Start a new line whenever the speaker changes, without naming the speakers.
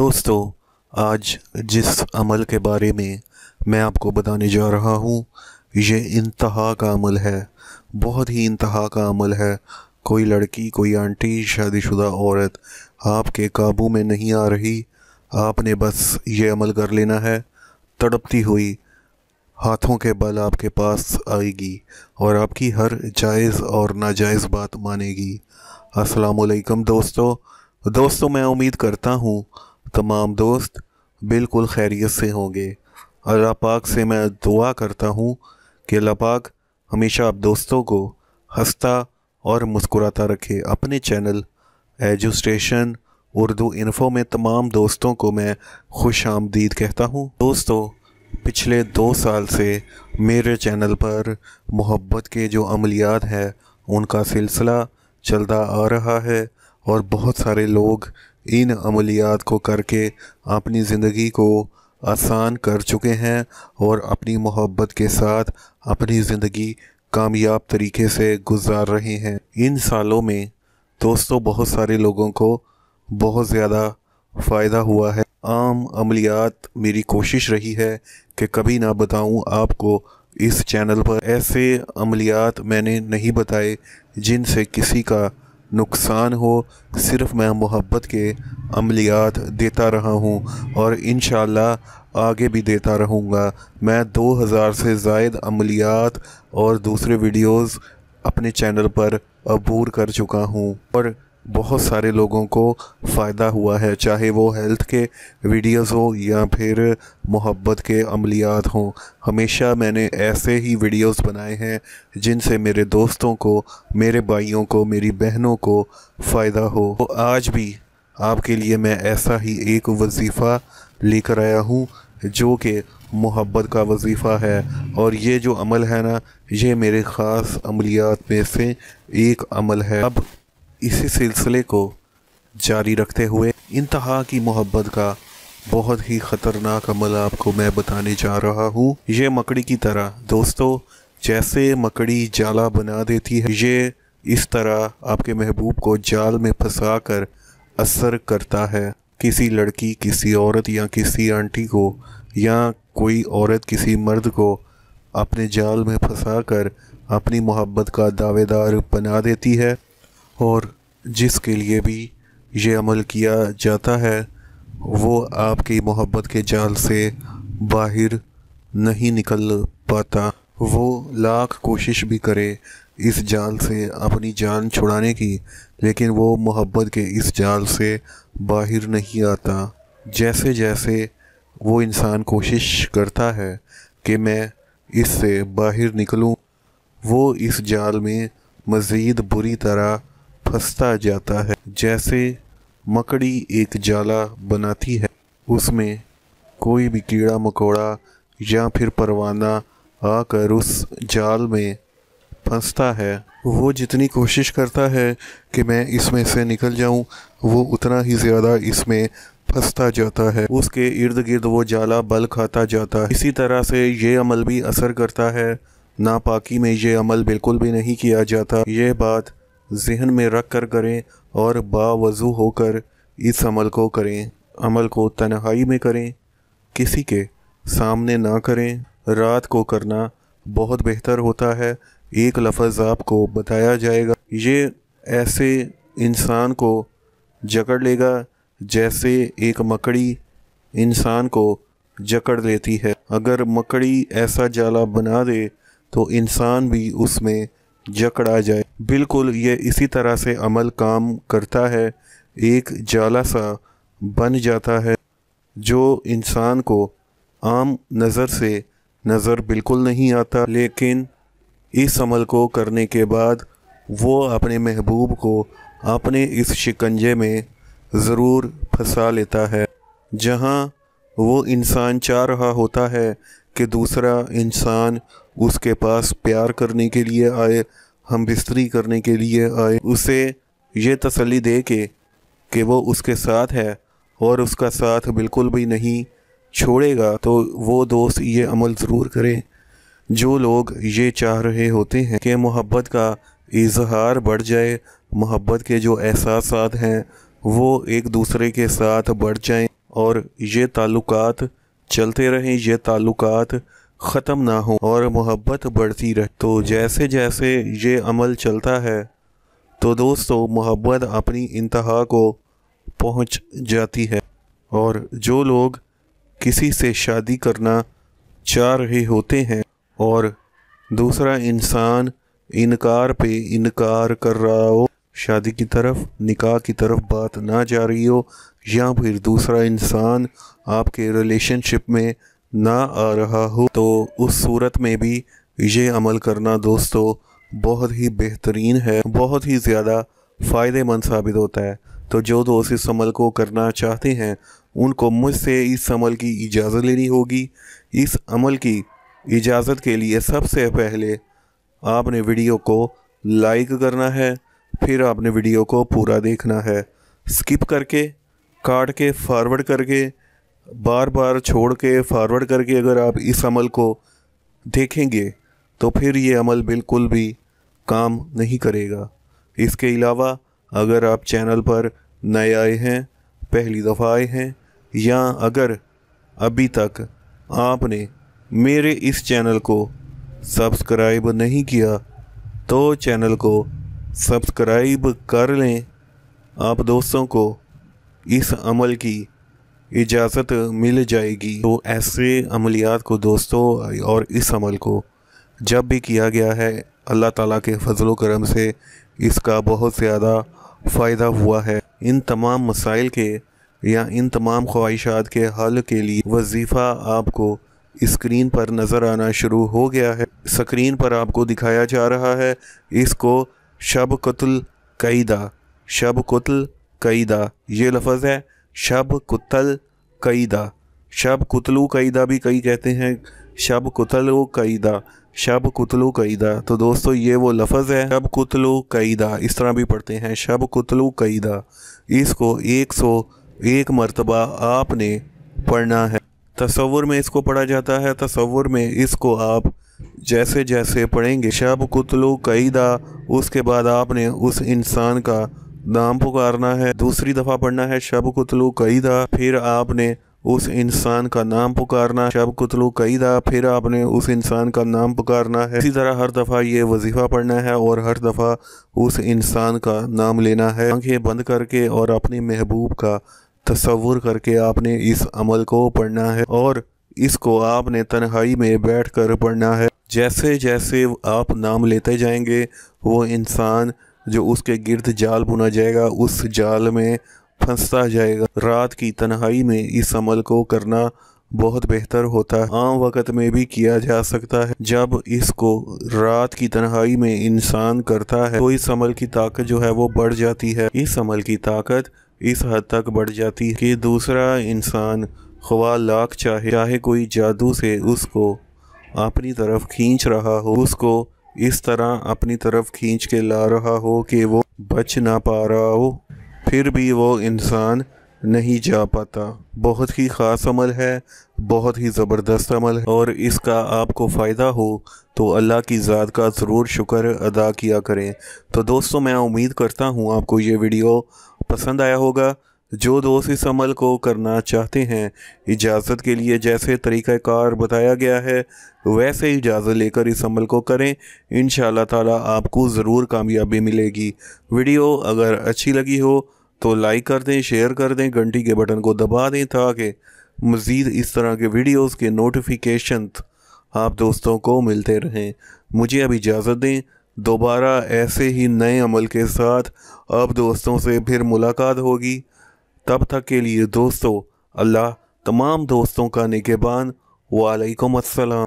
दोस्तों आज जिस अमल के बारे में मैं आपको बताने जा रहा हूँ ये इंतहा का अमल है बहुत ही इंतहा का अमल है कोई लड़की कोई आंटी शादीशुदा औरत आपके काबू में नहीं आ रही आपने बस ये अमल कर लेना है तड़पती हुई हाथों के बल आपके पास आएगी और आपकी हर जायज़ और नाजायज़ बात मानेगी अस्सलाम वालेकुम दोस्तों दोस्तों मैं उम्मीद करता हूँ तमाम दोस्त बिल्कुल खैरियत से होंगे अल्लाह पाक से मैं दुआ करता हूँ कि अल्लाह पाक हमेशा आप दोस्तों को हंसता और मुस्कुराता रखे अपने चैनल एजुस्टेशन उर्दू इन्फो में तमाम दोस्तों को मैं खुश आमदीद कहता हूँ दोस्तों पिछले दो साल से मेरे चैनल पर मोहब्बत के जो अमलियात है उनका सिलसिला चलता आ रहा है और बहुत सारे लोग इन अमलियात को करके अपनी ज़िंदगी को आसान कर चुके हैं और अपनी मोहब्बत के साथ अपनी ज़िंदगी कामयाब तरीके से गुजार रहे हैं इन सालों में दोस्तों बहुत सारे लोगों को बहुत ज़्यादा फ़ायदा हुआ है आम अमलियात मेरी कोशिश रही है कि कभी ना बताऊं आपको इस चैनल पर ऐसे अमलियात मैंने नहीं बताए जिनसे किसी का नुकसान हो सिर्फ मैं मोहब्बत के अमलियात देता रहा हूँ और इन आगे भी देता रहूँगा मैं 2000 से जायद अमलियात और दूसरे वीडियोस अपने चैनल पर अबूर कर चुका हूँ और बहुत सारे लोगों को फ़ायदा हुआ है चाहे वो हेल्थ के वीडियोस हो या फिर मोहब्बत के अमलियात हों हमेशा मैंने ऐसे ही वीडियोस बनाए हैं जिनसे मेरे दोस्तों को मेरे भाइयों को मेरी बहनों को फ़ायदा हो तो आज भी आपके लिए मैं ऐसा ही एक वजीफ़ा लेकर आया हूँ जो कि मोहब्बत का वजीफ़ा है और ये जो अमल है ना ये मेरे ख़ास अमलियात में से एक अमल है अब इसी सिलसिले को जारी रखते हुए इंतहा की मोहब्बत का बहुत ही ख़तरनाक अमल आपको मैं बताने जा रहा हूँ ये मकड़ी की तरह दोस्तों जैसे मकड़ी जाला बना देती है ये इस तरह आपके महबूब को जाल में फंसा कर असर करता है किसी लड़की किसी औरत या किसी आंटी को या कोई औरत किसी मर्द को अपने जाल में फंसा कर अपनी मोहब्बत का दावेदार बना देती है और जिसके लिए भी ये अमल किया जाता है वो आपकी मोहब्बत के जाल से बाहर नहीं निकल पाता वो लाख कोशिश भी करे इस जाल से अपनी जान छुड़ाने की लेकिन वो मोहब्बत के इस जाल से बाहर नहीं आता जैसे जैसे वो इंसान कोशिश करता है कि मैं इससे बाहर निकलूं, वो इस जाल में मज़ीद बुरी तरह फंसता जाता है जैसे मकड़ी एक जाला बनाती है उसमें कोई भी कीड़ा मकोड़ा या फिर परवाना आकर उस जाल में फंसता है वो जितनी कोशिश करता है कि मैं इसमें से निकल जाऊं वो उतना ही ज़्यादा इसमें फंसता जाता है उसके इर्द गिर्द वो जाला बल खाता जाता है इसी तरह से ये अमल भी असर करता है नापाकी में ये अमल बिल्कुल भी नहीं किया जाता ये बात जहन में रख कर करें और बावजू होकर इस अमल को करें अमल को तनहाई में करें किसी के सामने ना करें रात को करना बहुत बेहतर होता है एक लफज आपको बताया जाएगा ये ऐसे इंसान को जकड़ लेगा जैसे एक मकड़ी इंसान को जकड़ लेती है अगर मकड़ी ऐसा जाला बना दे तो इंसान भी उसमें जकड़ा जाए बिल्कुल ये इसी तरह से अमल काम करता है एक जाला सा बन जाता है जो इंसान को आम नज़र से नज़र बिल्कुल नहीं आता लेकिन इस अमल को करने के बाद वो अपने महबूब को अपने इस शिकंजे में ज़रूर फंसा लेता है जहाँ वो इंसान चाह रहा होता है कि दूसरा इंसान उसके पास प्यार करने के लिए आए हम बिस्तरी करने के लिए आए उसे ये तसली दे के कि वो उसके साथ है और उसका साथ बिल्कुल भी नहीं छोड़ेगा तो वो दोस्त ये अमल ज़रूर करें जो लोग ये चाह रहे होते हैं कि मोहब्बत का इजहार बढ़ जाए मोहब्बत के जो एहसास हैं वो एक दूसरे के साथ बढ़ जाएं और ये ताल्लुकात चलते रहें ये ताल्लुकात ख़त्म ना हो और मोहब्बत बढ़ती रहे तो जैसे जैसे ये अमल चलता है तो दोस्तों मोहब्बत अपनी इंतहा को पहुंच जाती है और जो लोग किसी से शादी करना चाह रहे होते हैं और दूसरा इंसान इनकार पे इनकार कर रहा हो शादी की तरफ निकाह की तरफ बात ना जा रही हो या फिर दूसरा इंसान आपके रिलेशनशिप में ना आ रहा हो तो उस सूरत में भी ये अमल करना दोस्तों बहुत ही बेहतरीन है बहुत ही ज़्यादा फ़ायदेमंद साबित होता है तो जो दोस्त इस अमल को करना चाहते हैं उनको मुझसे इस अमल की इजाज़त लेनी होगी इस अमल की इजाज़त के लिए सबसे पहले आपने वीडियो को लाइक करना है फिर आपने वीडियो को पूरा देखना है स्किप करके काट के फॉरवर्ड करके बार बार छोड़ के फॉरवर्ड करके अगर आप इस अमल को देखेंगे तो फिर ये अमल बिल्कुल भी काम नहीं करेगा इसके अलावा अगर आप चैनल पर नए आए हैं पहली दफ़ा आए हैं या अगर अभी तक आपने मेरे इस चैनल को सब्सक्राइब नहीं किया तो चैनल को सब्सक्राइब कर लें आप दोस्तों को इस अमल की इजाज़त मिल जाएगी तो ऐसे अमलियात को दोस्तों और इस अमल को जब भी किया गया है अल्लाह ताला के फजल करम से इसका बहुत ज़्यादा फ़ायदा हुआ है इन तमाम मसाइल के या इन तमाम ख्वाहिशात के हल के लिए वजीफ़ा आपको स्क्रीन पर नज़र आना शुरू हो गया है स्क्रीन पर आपको दिखाया जा रहा है इसको शब कतल कईदा शब कतल कईदा ये लफज है शब कुतल कईदा शब कुतलू कईदा भी कई कहते हैं शब कुतलु कईदा शब कुतलु कईदा तो दोस्तों ये वो लफज है शब कुतलु कईदा इस तरह भी पढ़ते हैं शब कुतलु कईदा इसको एक सौ एक मरतबा आपने पढ़ना है तस्वुर में इसको पढ़ा जाता है तस्वुर में इसको आप जैसे जैसे पढ़ेंगे शब कुतलु कईदा उसके बाद आपने उस इंसान का नाम पुकारना है दूसरी दफ़ा पढ़ना है शब कुतलु कई दा फिर आपने उस इंसान का नाम पुकारना शब कुतलु कई दा फिर आपने उस इंसान का नाम पुकारना है इसी तरह हर दफ़ा ये वजीफ़ा पढ़ना है और हर दफ़ा उस इंसान का नाम लेना है आंखें बंद करके और अपने महबूब का तस्वुर करके आपने इस अमल को पढ़ना है और इसको आपने तन्हाई में बैठ कर पढ़ना है जैसे जैसे आप नाम लेते जाएंगे वो इंसान जो उसके गिर्द जाल बुना जाएगा उस जाल में फंसता जाएगा रात की तन्हाई में इस अमल को करना बहुत बेहतर होता है आम वक़्त में भी किया जा सकता है जब इसको रात की तन्हाई में इंसान करता है तो इस अमल की ताकत जो है वो बढ़ जाती है इस अमल की ताकत इस हद तक बढ़ जाती है कि दूसरा इंसान ख्वा लाख चाहे चाहे कोई जादू से उसको अपनी तरफ खींच रहा हो उसको इस तरह अपनी तरफ खींच के ला रहा हो कि वो बच ना पा रहा हो फिर भी वो इंसान नहीं जा पाता बहुत ही ख़ास अमल है बहुत ही ज़बरदस्त अमल है और इसका आपको फ़ायदा हो तो अल्लाह की ज़ात का ज़रूर शुक्र अदा किया करें तो दोस्तों मैं उम्मीद करता हूँ आपको ये वीडियो पसंद आया होगा जो दोस्त इस अमल को करना चाहते हैं इजाज़त के लिए जैसे तरीक़ाकार बताया गया है वैसे इजाज़त लेकर इस अमल को करें इन ताला आपको ज़रूर कामयाबी मिलेगी वीडियो अगर अच्छी लगी हो तो लाइक कर दें शेयर कर दें घंटी के बटन को दबा दें ताकि मज़ीद इस तरह के वीडियोज़ के नोटिफिकेशन आप दोस्तों को मिलते रहें मुझे अब इजाज़त दें दोबारा ऐसे ही नए अमल के साथ अब दोस्तों से फिर मुलाकात होगी तब तक के लिए दोस्तों अल्लाह तमाम दोस्तों का निगेबान वालेकुम अस्सलाम